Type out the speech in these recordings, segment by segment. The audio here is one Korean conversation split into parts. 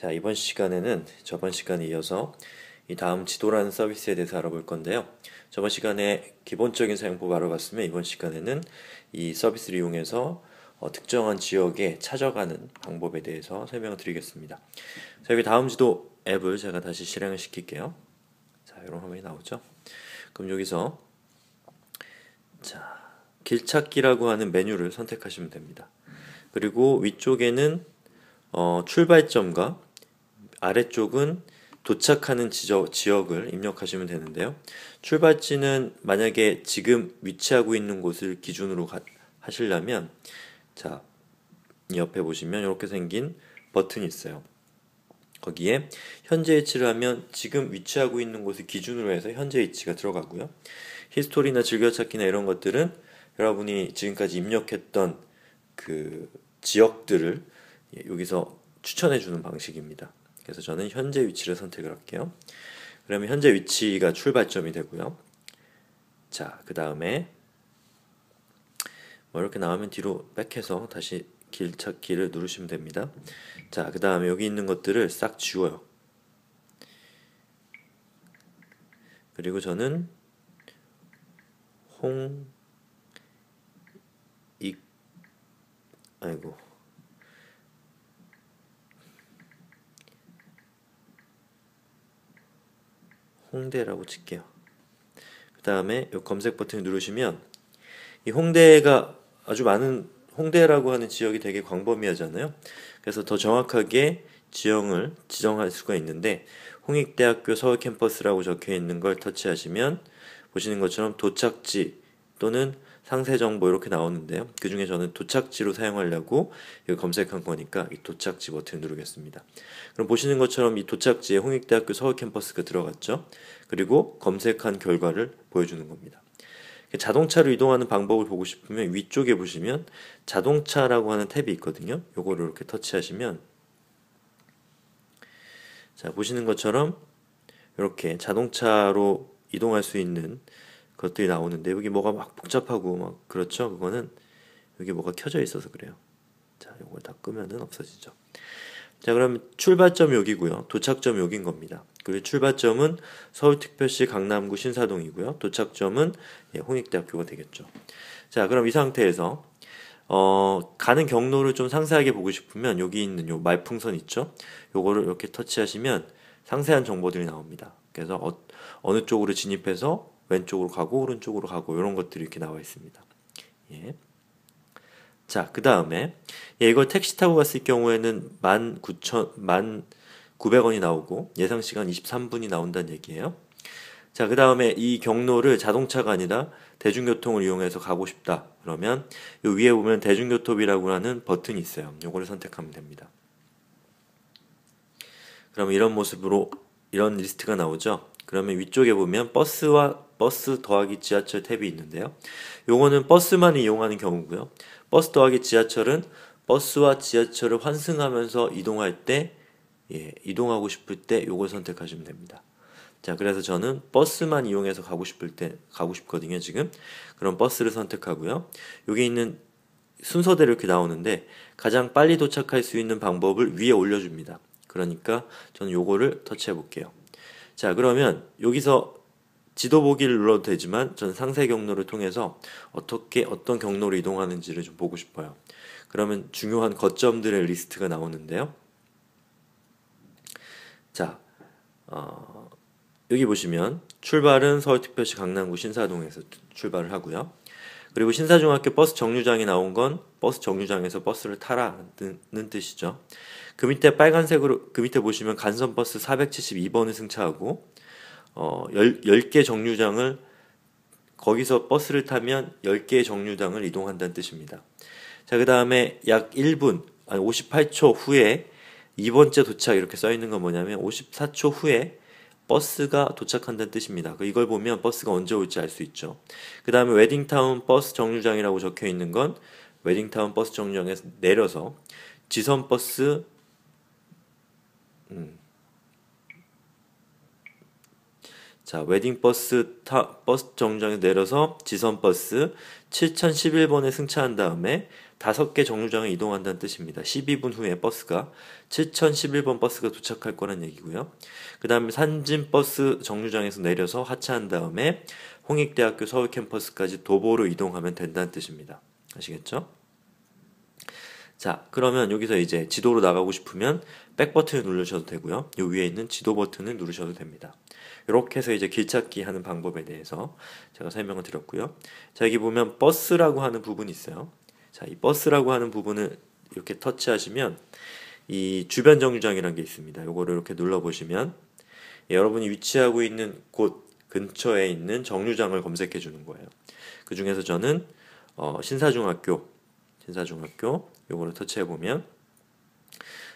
자, 이번 시간에는 저번 시간에 이어서 이 다음 지도라는 서비스에 대해서 알아볼 건데요. 저번 시간에 기본적인 사용법 알아봤으면 이번 시간에는 이 서비스를 이용해서 어, 특정한 지역에 찾아가는 방법에 대해서 설명을 드리겠습니다. 자, 여기 다음 지도 앱을 제가 다시 실행을 시킬게요. 자, 이런 화면이 나오죠. 그럼 여기서 자, 길 찾기라고 하는 메뉴를 선택하시면 됩니다. 그리고 위쪽에는 어, 출발점과 아래쪽은 도착하는 지적, 지역을 입력하시면 되는데요. 출발지는 만약에 지금 위치하고 있는 곳을 기준으로 가, 하시려면 자, 옆에 보시면 이렇게 생긴 버튼이 있어요. 거기에 현재 위치를 하면 지금 위치하고 있는 곳을 기준으로 해서 현재 위치가 들어가고요. 히스토리나 즐겨찾기나 이런 것들은 여러분이 지금까지 입력했던 그 지역들을 여기서 추천해 주는 방식입니다. 그래서 저는 현재 위치를 선택을 할게요. 그러면 현재 위치가 출발점이 되고요. 자, 그 다음에 뭐 이렇게 나오면 뒤로 백해서 다시 길 찾기를 누르시면 됩니다. 자, 그 다음에 여기 있는 것들을 싹 지워요. 그리고 저는 홍, 익, 아이고, 홍대라고 칠게요. 그 다음에 이 검색 버튼을 누르시면 이 홍대가 아주 많은 홍대라고 하는 지역이 되게 광범위하잖아요. 그래서 더 정확하게 지형을 지정할 수가 있는데 홍익대학교 서울 캠퍼스라고 적혀 있는 걸 터치하시면 보시는 것처럼 도착지 또는 상세 정보 이렇게 나오는데요. 그 중에 저는 도착지로 사용하려고 검색한 거니까 이 도착지 버튼을 누르겠습니다. 그럼 보시는 것처럼 이 도착지에 홍익대학교 서울 캠퍼스가 들어갔죠. 그리고 검색한 결과를 보여주는 겁니다. 자동차로 이동하는 방법을 보고 싶으면 위쪽에 보시면 자동차라고 하는 탭이 있거든요. 요거를 이렇게 터치하시면 자 보시는 것처럼 이렇게 자동차로 이동할 수 있는 것들이 나오는데 여기 뭐가 막 복잡하고 막 그렇죠? 그거는 여기 뭐가 켜져 있어서 그래요. 자, 요걸 다 끄면은 없어지죠. 자, 그럼 출발점 여기고요. 도착점 여긴 겁니다. 그리고 출발점은 서울특별시 강남구 신사동이고요. 도착점은 예, 홍익대학교가 되겠죠. 자, 그럼 이 상태에서 어, 가는 경로를 좀 상세하게 보고 싶으면 여기 있는 요 말풍선 있죠? 요거를 이렇게 터치하시면 상세한 정보들이 나옵니다. 그래서 어, 어느 쪽으로 진입해서 왼쪽으로 가고 오른쪽으로 가고 이런 것들이 이렇게 나와 있습니다. 예. 자, 그 다음에 예, 이걸 택시 타고 갔을 경우에는 19,000, 1원이 나오고 예상 시간 23분이 나온다는 얘기예요. 자, 그 다음에 이 경로를 자동차가 아니라 대중교통을 이용해서 가고 싶다. 그러면 요 위에 보면 대중교통이라고 하는 버튼이 있어요. 요거를 선택하면 됩니다. 그럼 이런 모습으로 이런 리스트가 나오죠. 그러면 위쪽에 보면 버스와 버스 더하기 지하철 탭이 있는데요. 요거는 버스만 이용하는 경우고요. 버스 더하기 지하철은 버스와 지하철을 환승하면서 이동할 때 예, 이동하고 싶을 때 요걸 선택하시면 됩니다. 자, 그래서 저는 버스만 이용해서 가고 싶을 때 가고 싶거든요, 지금. 그럼 버스를 선택하고요. 여기 있는 순서대로 이렇게 나오는데 가장 빨리 도착할 수 있는 방법을 위에 올려 줍니다. 그러니까 저는 요거를 터치해 볼게요. 자, 그러면 여기서 지도 보기를 눌러도 되지만 저는 상세 경로를 통해서 어떻게 어떤 경로로 이동하는지를 좀 보고 싶어요. 그러면 중요한 거점들의 리스트가 나오는데요. 자, 어, 여기 보시면 출발은 서울특별시 강남구 신사동에서 출발을 하고요. 그리고 신사중학교 버스 정류장이 나온 건 버스 정류장에서 버스를 타라는 뜻이죠. 그 밑에 빨간색으로 그 밑에 보시면 간선 버스 472번을 승차하고 어 10, 개 정류장을 거기서 버스를 타면 10개의 정류장을 이동한다는 뜻입니다. 자, 그다음에 약 1분 아니 58초 후에 2번째 도착 이렇게 써 있는 건 뭐냐면 54초 후에 버스가 도착한다는 뜻입니다. 그 이걸 보면 버스가 언제 올지 알 수 있죠. 그 다음에 웨딩타운 버스 정류장이라고 적혀 있는 건 웨딩타운 버스 정류장에 서 내려서 지선 버스 음. 자, 웨딩 버스 타, 버스 정류장에 내려서 지선 버스 7011번에 승차한 다음에 다섯 개 정류장에 이동한다는 뜻입니다. 12분 후에 버스가 7011번 버스가 도착할 거란 얘기고요. 그 다음에 산진 버스 정류장에서 내려서 하차한 다음에 홍익대학교 서울 캠퍼스까지 도보로 이동하면 된다는 뜻입니다. 아시겠죠? 자, 그러면 여기서 이제 지도로 나가고 싶으면 백 버튼을 누르셔도 되고요. 요 위에 있는 지도 버튼을 누르셔도 됩니다. 이렇게 해서 이제 길 찾기 하는 방법에 대해서 제가 설명을 드렸고요. 자, 여기 보면 버스라고 하는 부분이 있어요. 자, 이 버스라고 하는 부분을 이렇게 터치하시면 이 주변 정류장이라는 게 있습니다. 요거를 이렇게 눌러 보시면 여러분이 위치하고 있는 곳 근처에 있는 정류장을 검색해 주는 거예요. 그 중에서 저는 어, 신사중학교 신사중학교 요거를 터치해 보면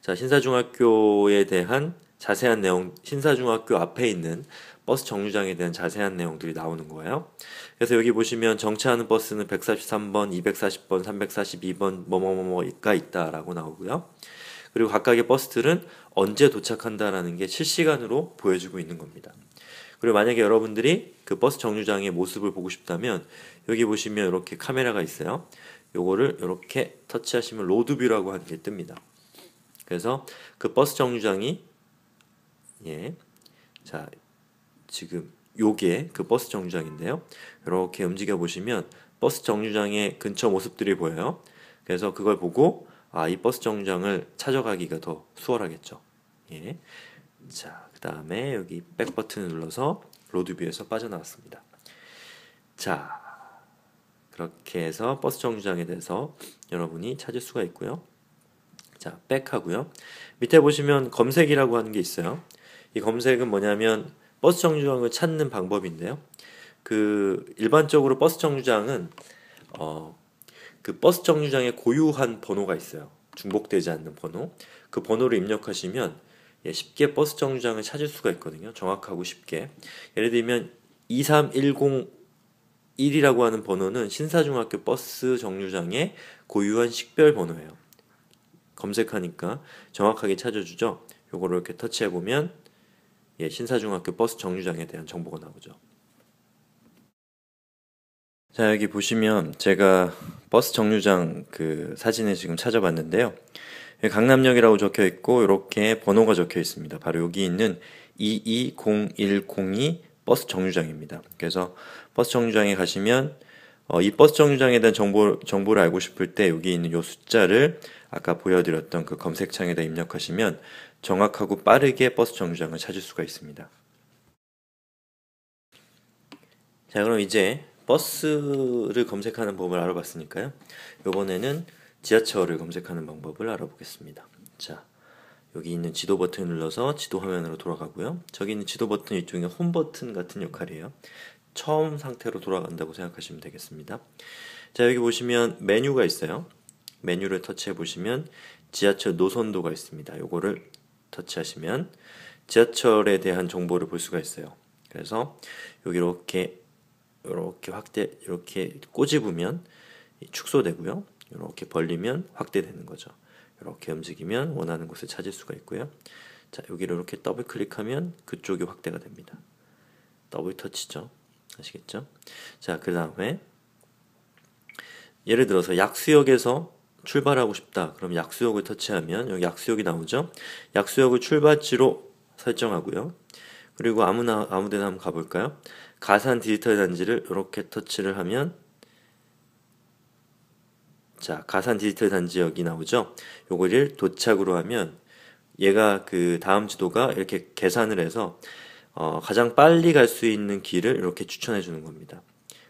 자 신사중학교에 대한 자세한 내용 신사중학교 앞에 있는 버스 정류장에 대한 자세한 내용들이 나오는 거예요. 그래서 여기 보시면 정차하는 버스는 143번, 240번, 342번 뭐뭐뭐뭐가 있다라고 나오고요. 그리고 각각의 버스들은 언제 도착한다라는 게 실시간으로 보여주고 있는 겁니다. 그리고 만약에 여러분들이 그 버스 정류장의 모습을 보고 싶다면 여기 보시면 이렇게 카메라가 있어요. 요거를 이렇게 터치하시면 로드뷰라고 하는 게 뜹니다. 그래서 그 버스 정류장이 예. 자, 지금 요게 그 버스 정류장인데요. 이렇게 움직여 보시면 버스 정류장의 근처 모습들이 보여요. 그래서 그걸 보고 아, 이 버스 정류장을 찾아가기가 더 수월하겠죠. 예. 자, 그다음에 여기 백 버튼을 눌러서 로드뷰에서 빠져나왔습니다. 자, 그렇게 해서 버스 정류장에 대해서 여러분이 찾을 수가 있고요. 자, 백하고요. 밑에 보시면 검색이라고 하는 게 있어요. 이 검색은 뭐냐면 버스 정류장을 찾는 방법인데요. 그 일반적으로 버스 정류장은 어, 그 버스 정류장에 고유한 번호가 있어요. 중복되지 않는 번호. 그 번호를 입력하시면 예, 쉽게 버스 정류장을 찾을 수가 있거든요. 정확하고 쉽게. 예를 들면 23101이라고 하는 번호는 신사중학교 버스 정류장의 고유한 식별 번호예요. 검색하니까 정확하게 찾아주죠. 요거를 이렇게 터치해 보면 예, 신사중학교 버스 정류장에 대한 정보가 나오죠. 자, 여기 보시면 제가 버스 정류장 그 사진을 지금 찾아봤는데요. 예, 강남역이라고 적혀 있고 이렇게 번호가 적혀 있습니다. 바로 여기 있는 220102 버스 정류장입니다. 그래서 버스 정류장에 가시면 어, 이 버스 정류장에 대한 정보, 정보를 알고 싶을 때 여기 있는 이 숫자를 아까 보여드렸던 그 검색창에다 입력하시면 정확하고 빠르게 버스 정류장을 찾을 수가 있습니다. 자, 그럼 이제 버스를 검색하는 법을 알아봤으니까요. 이번에는 지하철을 검색하는 방법을 알아보겠습니다. 자, 여기 있는 지도 버튼을 눌러서 지도 화면으로 돌아가고요. 저기 있는 지도 버튼 일종의 홈 버튼 같은 역할이에요. 처음 상태로 돌아간다고 생각하시면 되겠습니다. 자, 여기 보시면 메뉴가 있어요. 메뉴를 터치해 보시면 지하철 노선도가 있습니다. 요거를 터치하시면 지하철에 대한 정보를 볼 수가 있어요. 그래서 여기 이렇게 이렇게 확대 이렇게 꼬집으면 축소되고요. 이렇게 벌리면 확대되는 거죠. 이렇게 움직이면 원하는 곳을 찾을 수가 있고요. 자, 여기를 이렇게 더블 클릭하면 그쪽이 확대가 됩니다. 더블 터치죠. 아시겠죠? 자, 그 다음에 예를 들어서 약수역에서 출발하고 싶다. 그럼 약수역을 터치하면 여기 약수역이 나오죠. 약수역을 출발지로 설정하고요. 그리고 아무나 아무데나 한번 가볼까요? 가산 디지털 단지를 이렇게 터치를 하면 자 가산 디지털 단지 여기 나오죠. 요거를 도착으로 하면 얘가 그 다음 지도가 이렇게 계산을 해서 어, 가장 빨리 갈 수 있는 길을 이렇게 추천해 주는 겁니다.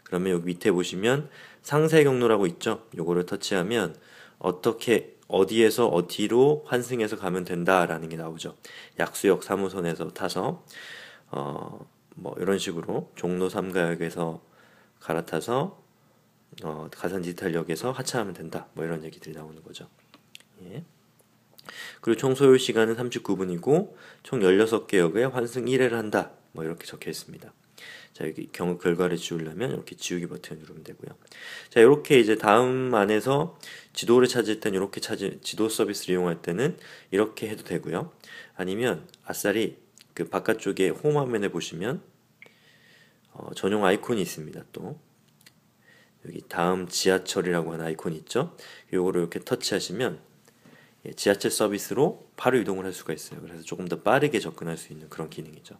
그러면 여기 밑에 보시면 상세 경로라고 있죠. 요거를 터치하면 어떻게 어디에서 어디로 환승해서 가면 된다라는 게 나오죠. 약수역 3호선에서 타서 어뭐 이런 식으로 종로 3가역에서 갈아타서 어 가산 지털역에서 하차하면 된다. 뭐 이런 얘기들이 나오는 거죠. 예. 그리고 총 소요 시간은 39분이고 총 16개역에 환승 1회를 한다. 뭐 이렇게 적혀 있습니다. 자 여기 경우 결과를 지우려면 이렇게 지우기 버튼을 누르면 되고요. 자 이렇게 이제 다음 안에서 지도를 찾을 땐 이렇게 찾 지도 서비스를 이용할 때는 이렇게 해도 되고요. 아니면 아싸리 그 바깥쪽에 홈 화면에 보시면 어, 전용 아이콘이 있습니다. 또 여기 다음 지하철이라고 하는 아이콘이 있죠. 요거를 이렇게 터치하시면 예, 지하철 서비스로 바로 이동을 할 수가 있어요. 그래서 조금 더 빠르게 접근할 수 있는 그런 기능이죠.